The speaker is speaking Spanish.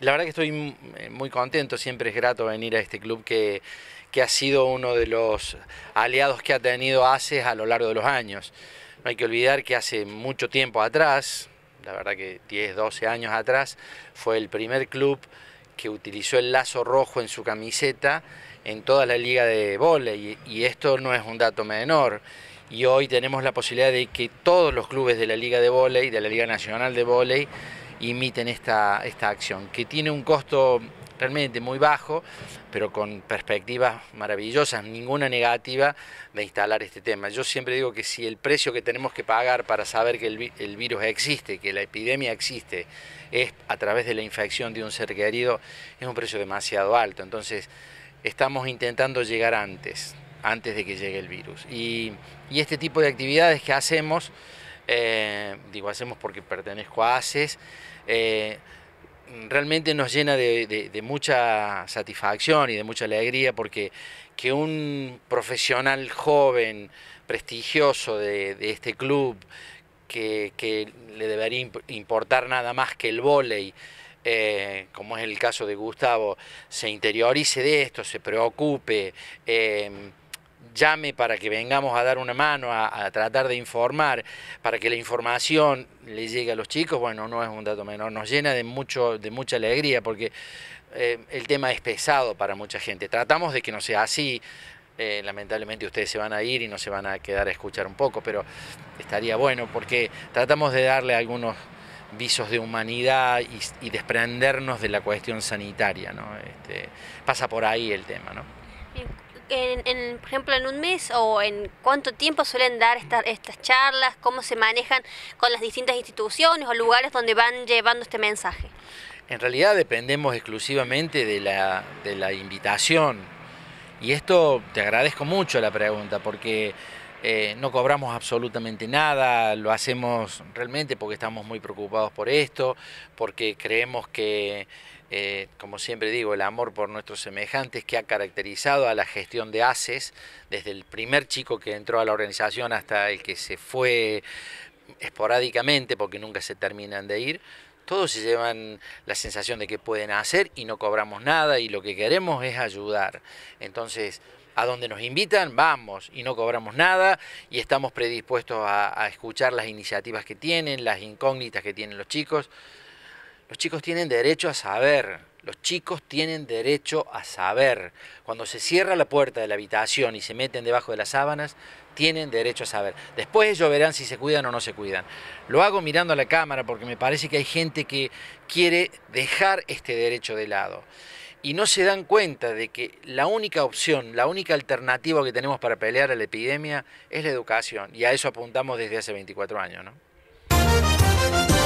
La verdad que estoy eh, muy contento, siempre es grato venir a este club que, que ha sido uno de los aliados que ha tenido ACES a lo largo de los años. No hay que olvidar que hace mucho tiempo atrás, la verdad que 10, 12 años atrás, fue el primer club que utilizó el lazo rojo en su camiseta en toda la liga de volei, y esto no es un dato menor. Y hoy tenemos la posibilidad de que todos los clubes de la liga de volei, de la liga nacional de volei, imiten esta, esta acción, que tiene un costo realmente muy bajo, pero con perspectivas maravillosas, ninguna negativa de instalar este tema. Yo siempre digo que si el precio que tenemos que pagar para saber que el, virus existe, que la epidemia existe, es a través de la infección de un ser querido, es un precio demasiado alto. Entonces, estamos intentando llegar antes, antes de que llegue el virus. Y, y este tipo de actividades que hacemos eh, digo, hacemos porque pertenezco a ACES. Eh, realmente nos llena de, mucha satisfacción y de mucha alegría porque que un profesional joven, prestigioso de, este club, que, le debería importar nada más que el vóley, eh, como es el caso de Gustavo, se interiorice de esto, se preocupe llame para que vengamos a dar una mano, a, tratar de informar, para que la información le llegue a los chicos, bueno, no es un dato menor, nos llena de, mucho, de mucha alegría porque eh, el tema es pesado para mucha gente. Tratamos de que no sea así, eh, lamentablemente ustedes se van a ir y no se van a quedar a escuchar un poco, pero estaría bueno porque tratamos de darle algunos visos de humanidad y, desprendernos de la cuestión sanitaria, ¿no? Este, pasa por ahí el tema, ¿no? Bien en, por ejemplo, en un mes o en cuánto tiempo suelen dar estas charlas? ¿Cómo se manejan con las distintas instituciones o lugares donde van llevando este mensaje? En realidad dependemos exclusivamente de la, de la invitación. Y esto te agradezco mucho la pregunta, porque eh, no cobramos absolutamente nada, lo hacemos realmente porque estamos muy preocupados por esto, porque creemos que, eh, como siempre digo, el amor por nuestros semejantes que ha caracterizado a la gestión de ACES, desde el primer chico que entró a la organización hasta el que se fue esporádicamente porque nunca se terminan de ir, todos se llevan la sensación de que pueden hacer y no cobramos nada y lo que queremos es ayudar. Entonces, a donde nos invitan, vamos y no cobramos nada y estamos predispuestos a, escuchar las iniciativas que tienen, las incógnitas que tienen los chicos. Los chicos tienen derecho a saber los chicos tienen derecho a saber. Cuando se cierra la puerta de la habitación y se meten debajo de las sábanas, tienen derecho a saber. Después ellos verán si se cuidan o no se cuidan. Lo hago mirando a la cámara porque me parece que hay gente que quiere dejar este derecho de lado. Y no se dan cuenta de que la única opción, la única alternativa que tenemos para pelear a la epidemia es la educación. Y a eso apuntamos desde hace 24 años. ¿no?